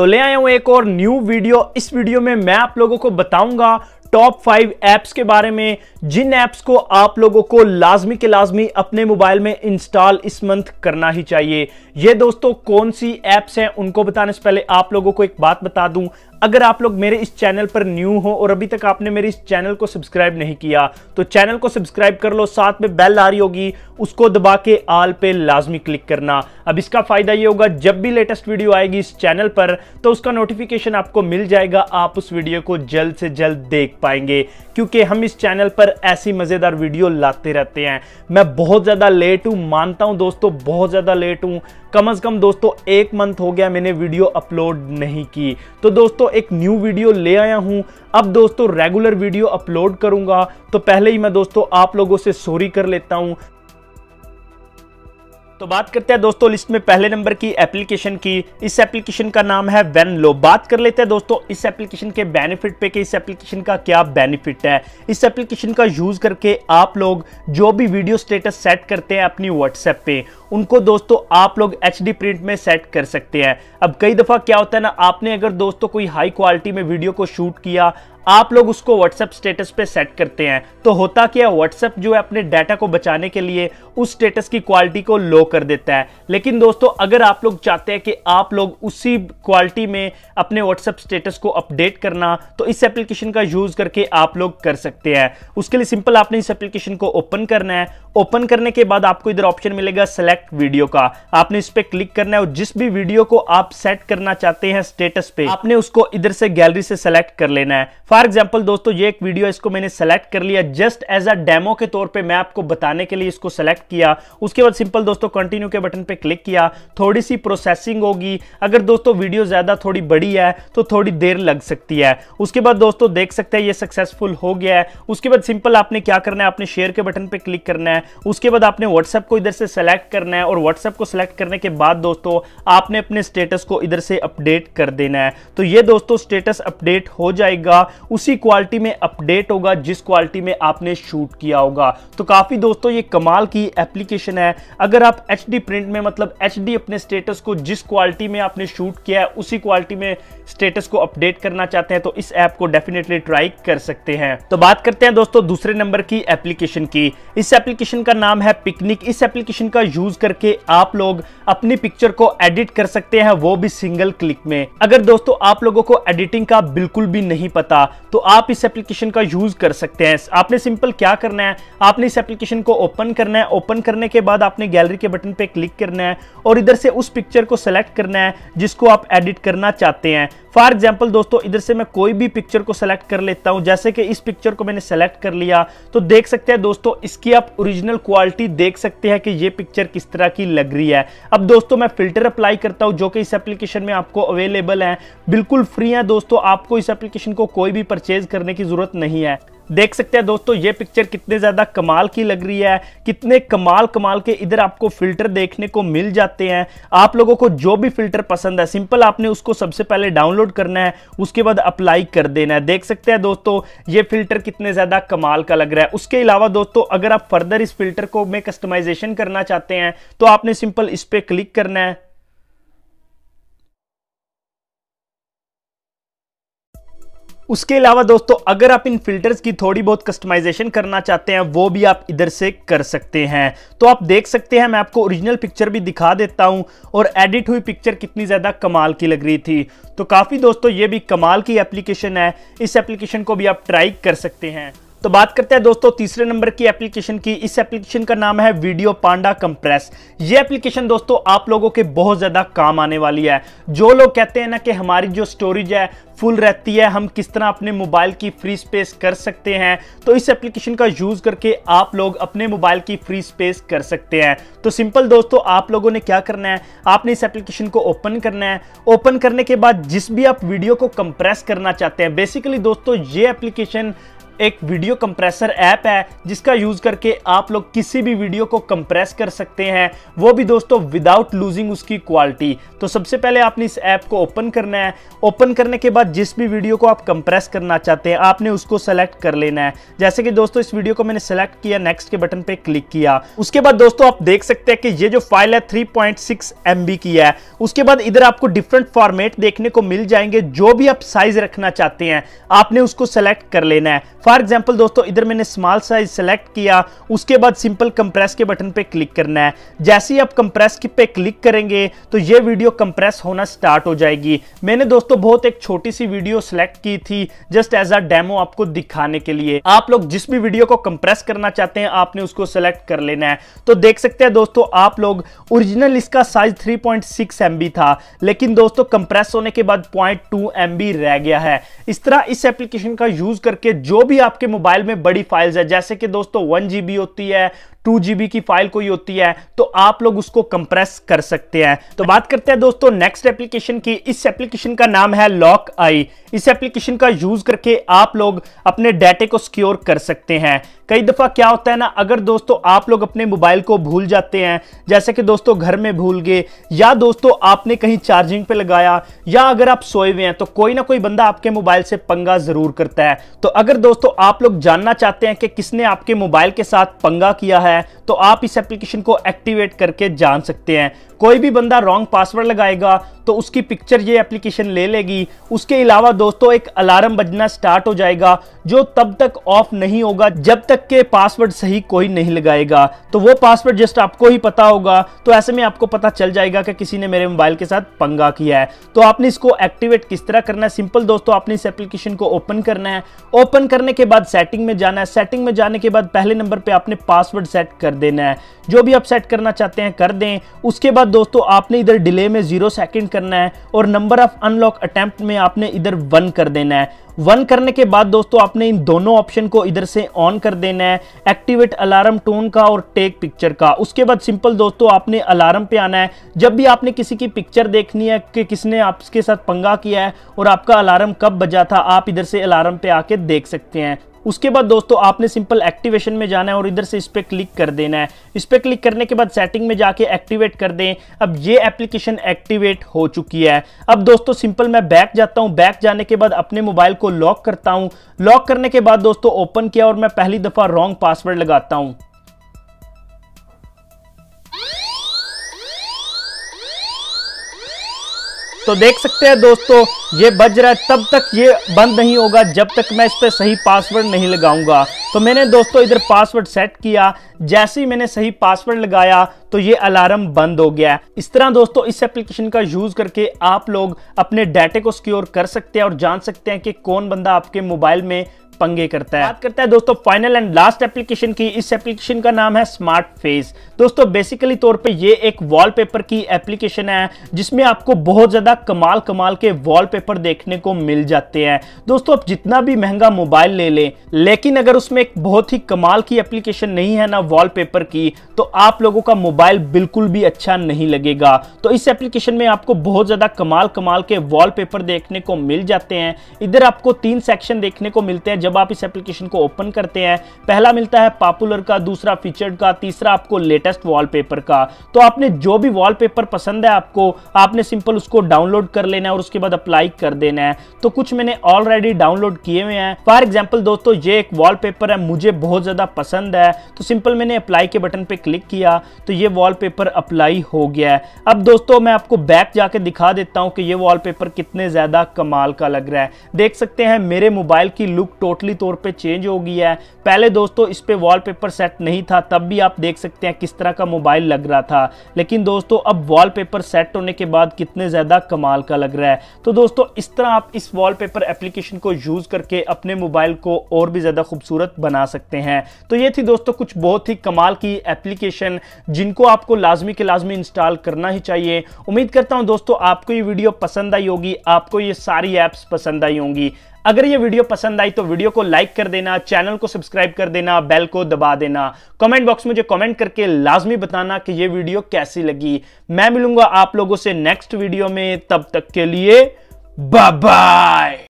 तो ले आया हूं एक और न्यू वीडियो इस वीडियो में मैं आप लोगों को बताऊंगा टॉप फाइव एप्स के बारे में जिन एप्स को आप लोगों को लाजमी के लाजमी अपने मोबाइल में इंस्टॉल इस मंथ करना ही चाहिए ये दोस्तों कौन सी एप्स हैं उनको बताने से पहले आप लोगों को एक बात बता दूं अगर आप लोग मेरे इस चैनल पर न्यू हो और अभी तक आपने मेरे इस चैनल को सब्सक्राइब नहीं किया तो चैनल को सब्सक्राइब कर लो साथ में बेल आ रही होगी उसको दबा के आल पे लाजमी क्लिक करना अब इसका फायदा ये होगा जब भी लेटेस्ट वीडियो आएगी इस चैनल पर तो उसका नोटिफिकेशन आपको मिल जाएगा आप उस वीडियो को जल्द से जल्द देख पाएंगे क्योंकि हम इस चैनल पर ऐसी मज़ेदार वीडियो लाते रहते हैं मैं बहुत ज़्यादा लेट हूँ मानता हूं दोस्तों बहुत ज़्यादा लेट हूँ कम अज़ कम दोस्तों एक मंथ हो गया मैंने वीडियो अपलोड नहीं की तो दोस्तों एक न्यू वीडियो ले आया हूं अब दोस्तों रेगुलर वीडियो अपलोड करूंगा तो पहले ही मैं दोस्तों आप लोगों से सॉरी कर लेता हूं तो बात करते हैं दोस्तों लिस्ट में पहले नंबर की एप्लीकेशन की इस एप्लीकेशन का नाम है वेन लो बात कर लेते हैं दोस्तों इस एप्लीकेशन के बेनिफिट पे कि इस एप्लीकेशन का क्या बेनिफिट है इस एप्लीकेशन का यूज़ करके आप लोग जो भी वीडियो स्टेटस सेट करते हैं अपनी व्हाट्सएप पे उनको दोस्तों आप लोग एच प्रिंट में सेट कर सकते हैं अब कई दफ़ा क्या होता है ना आपने अगर दोस्तों कोई हाई क्वालिटी में वीडियो को शूट किया आप लोग उसको व्हाट्सएप स्टेटस पे सेट करते हैं तो होता क्या है व्हाट्सएप जो है अपने डाटा को बचाने के लिए उस स्टेटस की क्वालिटी को लो कर देता है लेकिन दोस्तों अगर आप लोग चाहते हैं कि आप लोग उसी क्वालिटी में अपने व्हाट्सएप स्टेटस को अपडेट करना तो इस एप्लीकेशन का यूज करके आप लोग कर सकते हैं उसके लिए सिंपल आपने इस एप्लीकेशन को ओपन करना है ओपन करने के बाद आपको इधर ऑप्शन मिलेगा सेलेक्ट वीडियो का आपने इस पर क्लिक करना है और जिस भी वीडियो को आप सेट करना चाहते हैं स्टेटस पे आपने उसको इधर से गैलरी से सेलेक्ट कर लेना है फॉर एग्जाम्पल दोस्तों ये एक वीडियो इसको मैंने सेलेक्ट कर लिया जस्ट एज अ डेमो के तौर पे मैं आपको बताने के लिए इसको सेलेक्ट किया उसके बाद सिंपल दोस्तों कंटिन्यू के बटन पे क्लिक किया थोड़ी सी प्रोसेसिंग होगी अगर दोस्तों वीडियो ज़्यादा थोड़ी बड़ी है तो थोड़ी देर लग सकती है उसके बाद दोस्तों देख सकते हैं ये सक्सेसफुल हो गया है उसके बाद सिंपल आपने क्या करना है आपने शेयर के बटन पर क्लिक करना है उसके बाद आपने व्हाट्सएप को इधर से सेलेक्ट करना है और व्हाट्सएप को सेलेक्ट करने के बाद दोस्तों आपने अपने स्टेटस को इधर से अपडेट कर देना है तो ये दोस्तों स्टेटस अपडेट हो जाएगा उसी क्वालिटी में अपडेट होगा जिस क्वालिटी में आपने शूट किया होगा तो काफ़ी दोस्तों ये कमाल की एप्लीकेशन है अगर आप एच प्रिंट में मतलब एच अपने स्टेटस को जिस क्वालिटी में आपने शूट किया है उसी क्वालिटी में स्टेटस को अपडेट करना चाहते हैं तो इस ऐप को डेफिनेटली ट्राई कर सकते हैं तो बात करते हैं दोस्तों दूसरे नंबर की एप्लीकेशन की इस एप्लीकेशन का नाम है पिकनिक इस एप्लीकेशन का यूज करके आप लोग अपनी पिक्चर को एडिट कर सकते हैं वो भी सिंगल क्लिक में अगर दोस्तों आप लोगों को एडिटिंग का बिल्कुल भी नहीं पता तो आप इस एप्लीकेशन का यूज़ कर सकते हैं आपने सिंपल क्या करना है आपने इस एप्लीकेशन को ओपन करना है ओपन करने के बाद आपने गैलरी के बटन पे क्लिक करना है और इधर से उस पिक्चर को सेलेक्ट करना है जिसको आप एडिट करना चाहते हैं फॉर एग्जाम्पल दोस्तों इधर से मैं कोई भी पिक्चर को सेलेक्ट कर लेता हूं जैसे कि इस पिक्चर को मैंने सेलेक्ट कर लिया तो देख सकते हैं दोस्तों इसकी आप ओरिजिनल क्वालिटी देख सकते हैं कि ये पिक्चर किस तरह की लग रही है अब दोस्तों मैं फिल्टर अप्लाई करता हूं जो कि इस एप्लीकेशन में आपको अवेलेबल है बिल्कुल फ्री है दोस्तों आपको इस एप्लीकेशन को कोई भी परचेज करने की जरूरत नहीं है देख सकते हैं दोस्तों ये पिक्चर कितने ज़्यादा कमाल की लग रही है कितने कमाल कमाल के इधर आपको फिल्टर देखने को मिल जाते हैं आप लोगों को जो भी फिल्टर पसंद है सिंपल आपने उसको सबसे पहले डाउनलोड करना है उसके बाद अप्लाई कर देना है देख सकते हैं दोस्तों ये फिल्टर कितने ज़्यादा कमाल का लग रहा है उसके अलावा दोस्तों अगर आप फर्दर इस फिल्टर को में कस्टमाइजेशन करना चाहते हैं तो आपने सिंपल इस पर क्लिक करना है उसके अलावा दोस्तों अगर आप इन फिल्टर्स की थोड़ी बहुत कस्टमाइजेशन करना चाहते हैं वो भी आप इधर से कर सकते हैं तो आप देख सकते हैं मैं आपको ओरिजिनल पिक्चर भी दिखा देता हूं और एडिट हुई पिक्चर कितनी ज़्यादा कमाल की लग रही थी तो काफ़ी दोस्तों ये भी कमाल की एप्लीकेशन है इस एप्लीकेशन को भी आप ट्राई कर सकते हैं तो बात करते हैं दोस्तों तीसरे नंबर की एप्लीकेशन की इस एप्लीकेशन का नाम है वीडियो पांडा कंप्रेस ये एप्लीकेशन दोस्तों आप लोगों के बहुत ज़्यादा काम आने वाली है जो लोग कहते हैं ना कि हमारी जो स्टोरेज है फुल रहती है हम किस तरह अपने मोबाइल की फ्री स्पेस कर सकते हैं तो इस एप्लीकेशन का यूज़ करके आप लोग अपने मोबाइल की फ्री स्पेस कर सकते हैं तो सिंपल दोस्तों आप लोगों ने क्या करना है आपने इस एप्लीकेशन को ओपन करना है ओपन करने के बाद जिस भी आप वीडियो को कंप्रेस करना चाहते हैं बेसिकली दोस्तों ये एप्लीकेशन एक वीडियो कंप्रेसर ऐप है जिसका यूज़ करके आप लोग किसी भी वीडियो को कंप्रेस कर सकते हैं वो भी दोस्तों विदाउट लूजिंग उसकी क्वालिटी तो सबसे पहले आपने इस ऐप को ओपन करना है ओपन करने के बाद जिस भी वीडियो को आप कंप्रेस करना चाहते हैं आपने उसको सेलेक्ट कर लेना है जैसे कि दोस्तों इस वीडियो को मैंने सेलेक्ट किया नेक्स्ट के बटन पर क्लिक किया उसके बाद दोस्तों आप देख सकते हैं कि ये जो फाइल है थ्री पॉइंट की है उसके बाद इधर आपको डिफरेंट फॉर्मेट देखने को मिल जाएंगे जो भी आप साइज रखना चाहते हैं आपने उसको सेलेक्ट कर लेना है फॉर एग्जाम्पल दोस्तों इधर मैंने स्मॉल साइज सेलेक्ट किया उसके बाद सिंपल कंप्रेस के बटन पे क्लिक करना है जैसे ही आप कंप्रेस की पे क्लिक करेंगे तो ये वीडियो कंप्रेस होना स्टार्ट हो जाएगी मैंने दोस्तों बहुत एक छोटी सी वीडियो सेलेक्ट की थी जस्ट एज अ डेमो आपको दिखाने के लिए आप लोग जिस भी वीडियो को कंप्रेस करना चाहते हैं आपने उसको सेलेक्ट कर लेना है तो देख सकते हैं दोस्तों आप लोग ओरिजिनल इसका साइज 3.6 एमबी था लेकिन दोस्तों कंप्रेस होने के बाद 0.2 एमबी रह गया है इस तरह इस एप्लीकेशन का यूज करके जो भी आपके मोबाइल में बड़ी फाइल्स है जैसे कि दोस्तों वन जी होती है टू जीबी की फाइल कोई होती है तो आप लोग उसको कंप्रेस कर सकते हैं तो बात करते हैं दोस्तों नेक्स्ट एप्लीकेशन की इस एप्लीकेशन का नाम है लॉक आई इस एप्लीकेशन का यूज करके आप लोग अपने डाटे को सिक्योर कर सकते हैं कई दफ़ा क्या होता है ना अगर दोस्तों आप लोग अपने मोबाइल को भूल जाते हैं जैसे कि दोस्तों घर में भूल गए या दोस्तों आपने कहीं चार्जिंग पे लगाया या अगर आप सोए हुए हैं तो कोई ना कोई बंदा आपके मोबाइल से पंगा ज़रूर करता है तो अगर दोस्तों आप लोग जानना चाहते हैं कि किसने आपके मोबाइल के साथ पंगा किया है है तो आप इस एप्लीकेशन को एक्टिवेट करके जान सकते हैं कोई भी बंदा रॉन्ग पासवर्ड लगाएगा तो उसकी पिक्चर ये एप्लीकेशन ले लेगी उसके अलावा दोस्तों एक अलार्म बजना स्टार्ट हो जाएगा जो तब तक ऑफ नहीं होगा जब तक के पासवर्ड सही कोई नहीं लगाएगा तो वो पासवर्ड जस्ट आपको ही पता होगा तो ऐसे में आपको पता चल जाएगा कि किसी ने मेरे मोबाइल के साथ पंगा किया है तो आपने इसको एक्टिवेट किस तरह करना है सिंपल दोस्तों आपने इस एप्लीकेशन को ओपन करना है ओपन करने के बाद सेटिंग में जाना है सेटिंग में जाने के बाद पहले नंबर पर आपने पासवर्ड सेट कर देना है जो भी आप सेट करना चाहते हैं कर दें उसके बाद दोस्तों आपने इधर डिले में जीरो सेकंड करना है और नंबर ऑफ अनलॉक अटेम्प्ट में आपने इधर वन कर देना है वन करने के बाद दोस्तों आपने इन दोनों ऑप्शन को इधर से ऑन कर देना है एक्टिवेट अलार्म टोन का और टेक पिक्चर का उसके बाद सिंपल दोस्तों आपने अलार्म पे आना है जब भी आपने किसी की पिक्चर देखनी है कि किसने आपके साथ पंगा किया है और आपका अलार्म कब बजा था आप इधर से अलार्म पे आके देख सकते हैं उसके बाद दोस्तों आपने सिंपल एक्टिवेशन में जाना है और इधर से इस पर क्लिक कर देना है इस पर क्लिक करने के बाद सेटिंग में जाके एक्टिवेट कर दें अब ये एप्लीकेशन एक्टिवेट हो चुकी है अब दोस्तों सिंपल मैं बैक जाता हूँ बैक जाने के बाद अपने मोबाइल को लॉक करता हूँ लॉक करने के बाद दोस्तों ओपन किया और मैं पहली दफ़ा रॉन्ग पासवर्ड लगाता हूँ तो देख सकते हैं दोस्तों ये बज रहा है तब तक ये बंद नहीं होगा जब तक मैं इस पर सही पासवर्ड नहीं लगाऊंगा तो मैंने दोस्तों इधर पासवर्ड सेट किया जैसे ही मैंने सही पासवर्ड लगाया तो ये अलार्म बंद हो गया इस तरह दोस्तों इस एप्लीकेशन का यूज करके आप लोग अपने डाटे को सिक्योर कर सकते हैं और जान सकते हैं कि कौन बंदा आपके मोबाइल में पंगे करता है बात करता है दोस्तों फाइनल एंड लास्ट एप्लीकेशन की इस एप्लीकेशन का नाम है स्मार्ट फेस दोस्तों बेसिकली तौर पे ये एक वॉलपेपर की एप्लीकेशन है जिसमें आपको बहुत ज्यादा कमाल कमाल के वॉलपेपर देखने को मिल जाते हैं दोस्तों आप जितना भी महंगा मोबाइल ले लें लेकिन अगर उसमें एक बहुत ही कमाल की एप्लीकेशन नहीं है ना वॉलपेपर की तो आप लोगों का मोबाइल बिल्कुल भी अच्छा नहीं लगेगा तो इस एप्लीकेशन में आपको बहुत ज्यादा कमाल कमाल के वॉल देखने को मिल जाते हैं इधर आपको तीन सेक्शन देखने को मिलते हैं जब आप इस एप्लीकेशन को ओपन करते हैं पहला मिलता है पॉपुलर का दूसरा फीचर्ड का तीसरा आपको लेटेस्ट वॉलपेपर का तो आपने जो भी वॉलपेपर पसंद है आपको आपने सिंपल उसको डाउनलोड कर लेना है और उसके बाद अप्लाई कर देना है तो कुछ मैंने ऑलरेडी डाउनलोड किए हुए हैं फॉर एग्जाम्पल दोस्तों ये एक वॉल है मुझे बहुत ज़्यादा पसंद है तो सिंपल मैंने अप्लाई के बटन पर क्लिक किया तो ये वॉल अप्लाई हो गया है अब दोस्तों मैं आपको बैक जाके दिखा देता हूँ कि ये वॉलपेपर कितने ज़्यादा कमाल का लग रहा है देख सकते हैं मेरे मोबाइल की लुक टोटल टोटली तौर पे चेंज हो गई है पहले दोस्तों इस पर वॉलपेपर सेट नहीं था तब भी आप देख सकते हैं किस तरह का मोबाइल लग रहा था लेकिन दोस्तों अब वॉलपेपर सेट होने के बाद कितने ज़्यादा कमाल का लग रहा है तो दोस्तों इस तरह आप इस वॉल एप्लीकेशन को यूज़ करके अपने मोबाइल को और भी ज़्यादा खूबसूरत बना सकते हैं तो ये थी दोस्तों कुछ बहुत ही कमाल की एप्लीकेशन जिनको आपको लाजमी के लाजमी इंस्टॉल करना ही चाहिए उम्मीद करता हूँ दोस्तों आपको ये वीडियो पसंद आई होगी आपको ये सारी ऐप्स पसंद आई होंगी अगर ये वीडियो पसंद आई तो वीडियो को लाइक कर देना चैनल को सब्सक्राइब कर देना बेल को दबा देना कमेंट बॉक्स में मुझे कमेंट करके लाजमी बताना कि ये वीडियो कैसी लगी मैं मिलूंगा आप लोगों से नेक्स्ट वीडियो में तब तक के लिए बाय